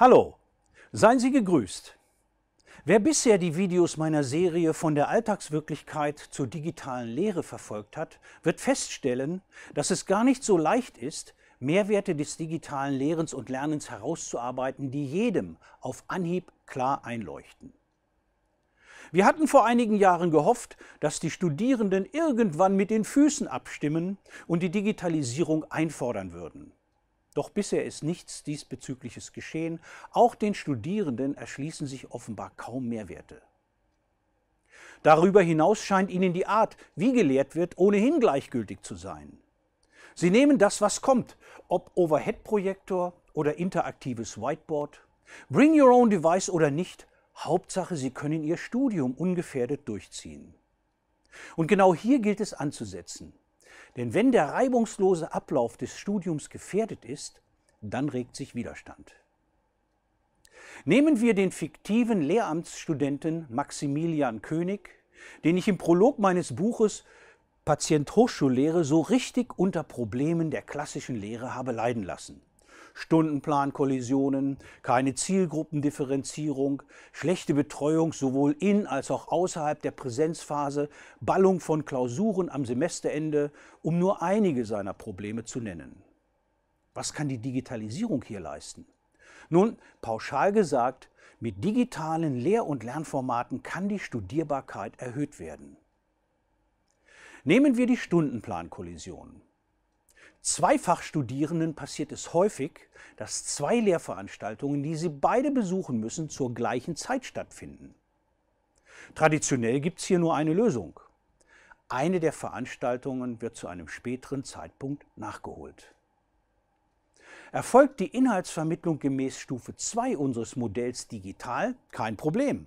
Hallo, seien Sie gegrüßt. Wer bisher die Videos meiner Serie von der Alltagswirklichkeit zur digitalen Lehre verfolgt hat, wird feststellen, dass es gar nicht so leicht ist, Mehrwerte des digitalen Lehrens und Lernens herauszuarbeiten, die jedem auf Anhieb klar einleuchten. Wir hatten vor einigen Jahren gehofft, dass die Studierenden irgendwann mit den Füßen abstimmen und die Digitalisierung einfordern würden. Doch bisher ist nichts diesbezügliches geschehen. Auch den Studierenden erschließen sich offenbar kaum Mehrwerte. Darüber hinaus scheint ihnen die Art, wie gelehrt wird, ohnehin gleichgültig zu sein. Sie nehmen das, was kommt, ob Overhead-Projektor oder interaktives Whiteboard, Bring Your Own Device oder nicht, Hauptsache, Sie können Ihr Studium ungefährdet durchziehen. Und genau hier gilt es anzusetzen. Denn wenn der reibungslose Ablauf des Studiums gefährdet ist, dann regt sich Widerstand. Nehmen wir den fiktiven Lehramtsstudenten Maximilian König, den ich im Prolog meines Buches Patient Hochschullehre so richtig unter Problemen der klassischen Lehre habe leiden lassen. Stundenplankollisionen, keine Zielgruppendifferenzierung, schlechte Betreuung sowohl in als auch außerhalb der Präsenzphase, Ballung von Klausuren am Semesterende, um nur einige seiner Probleme zu nennen. Was kann die Digitalisierung hier leisten? Nun, pauschal gesagt, mit digitalen Lehr- und Lernformaten kann die Studierbarkeit erhöht werden. Nehmen wir die Stundenplankollisionen. Zweifachstudierenden passiert es häufig, dass zwei Lehrveranstaltungen, die sie beide besuchen müssen, zur gleichen Zeit stattfinden. Traditionell gibt es hier nur eine Lösung. Eine der Veranstaltungen wird zu einem späteren Zeitpunkt nachgeholt. Erfolgt die Inhaltsvermittlung gemäß Stufe 2 unseres Modells digital? Kein Problem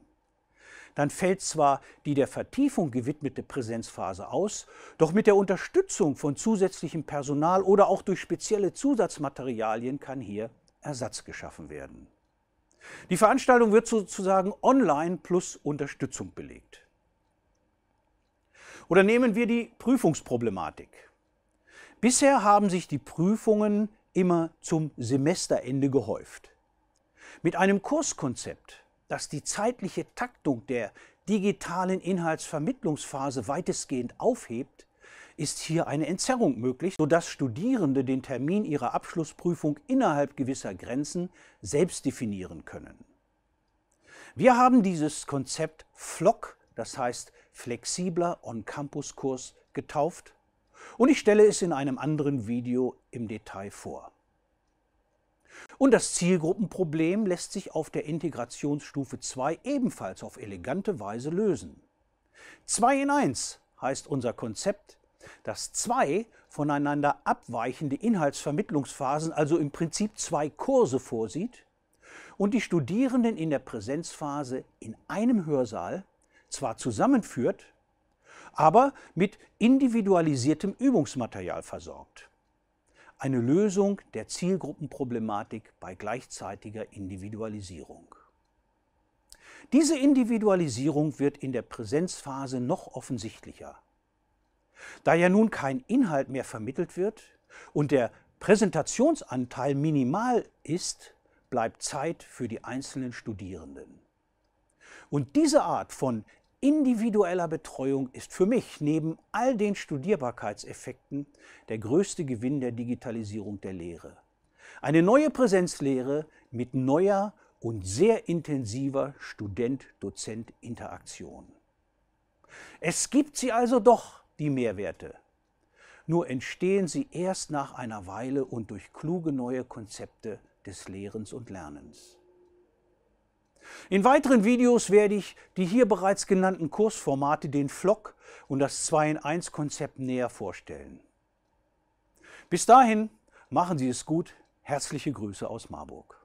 dann fällt zwar die der Vertiefung gewidmete Präsenzphase aus, doch mit der Unterstützung von zusätzlichem Personal oder auch durch spezielle Zusatzmaterialien kann hier Ersatz geschaffen werden. Die Veranstaltung wird sozusagen online plus Unterstützung belegt. Oder nehmen wir die Prüfungsproblematik. Bisher haben sich die Prüfungen immer zum Semesterende gehäuft. Mit einem Kurskonzept dass die zeitliche Taktung der digitalen Inhaltsvermittlungsphase weitestgehend aufhebt, ist hier eine Entzerrung möglich, sodass Studierende den Termin ihrer Abschlussprüfung innerhalb gewisser Grenzen selbst definieren können. Wir haben dieses Konzept FLOC, das heißt flexibler On-Campus-Kurs, getauft und ich stelle es in einem anderen Video im Detail vor. Und das Zielgruppenproblem lässt sich auf der Integrationsstufe 2 ebenfalls auf elegante Weise lösen. 2 in 1 heißt unser Konzept, dass zwei voneinander abweichende Inhaltsvermittlungsphasen, also im Prinzip zwei Kurse vorsieht und die Studierenden in der Präsenzphase in einem Hörsaal zwar zusammenführt, aber mit individualisiertem Übungsmaterial versorgt eine Lösung der Zielgruppenproblematik bei gleichzeitiger Individualisierung. Diese Individualisierung wird in der Präsenzphase noch offensichtlicher. Da ja nun kein Inhalt mehr vermittelt wird und der Präsentationsanteil minimal ist, bleibt Zeit für die einzelnen Studierenden. Und diese Art von individueller Betreuung ist für mich neben all den Studierbarkeitseffekten der größte Gewinn der Digitalisierung der Lehre. Eine neue Präsenzlehre mit neuer und sehr intensiver Student-Dozent-Interaktion. Es gibt sie also doch, die Mehrwerte. Nur entstehen sie erst nach einer Weile und durch kluge neue Konzepte des Lehrens und Lernens. In weiteren Videos werde ich die hier bereits genannten Kursformate, den Flock und das 2 in 1 Konzept näher vorstellen. Bis dahin machen Sie es gut. Herzliche Grüße aus Marburg.